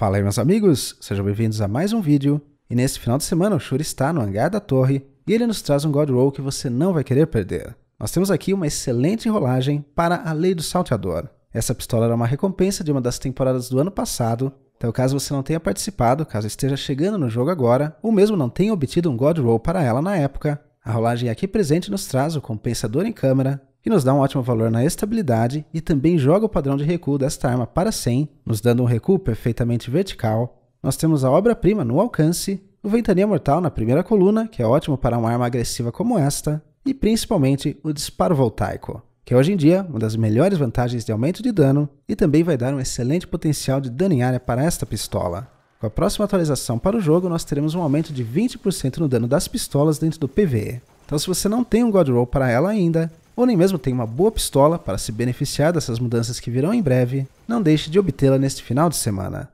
Fala aí meus amigos, sejam bem-vindos a mais um vídeo. E nesse final de semana o Shuri está no hangar da torre e ele nos traz um God Roll que você não vai querer perder. Nós temos aqui uma excelente enrolagem para a Lei do Salteador. Essa pistola era uma recompensa de uma das temporadas do ano passado, então caso você não tenha participado, caso esteja chegando no jogo agora, ou mesmo não tenha obtido um God Roll para ela na época, a rolagem aqui presente nos traz o compensador em câmera, que nos dá um ótimo valor na estabilidade e também joga o padrão de recuo desta arma para 100, nos dando um recuo perfeitamente vertical. Nós temos a obra-prima no alcance, o Ventania Mortal na primeira coluna, que é ótimo para uma arma agressiva como esta, e principalmente o disparo voltaico, que é hoje em dia uma das melhores vantagens de aumento de dano e também vai dar um excelente potencial de dano em área para esta pistola. Com a próxima atualização para o jogo, nós teremos um aumento de 20% no dano das pistolas dentro do PvE. Então se você não tem um God Roll para ela ainda, ou nem mesmo tem uma boa pistola para se beneficiar dessas mudanças que virão em breve, não deixe de obtê-la neste final de semana.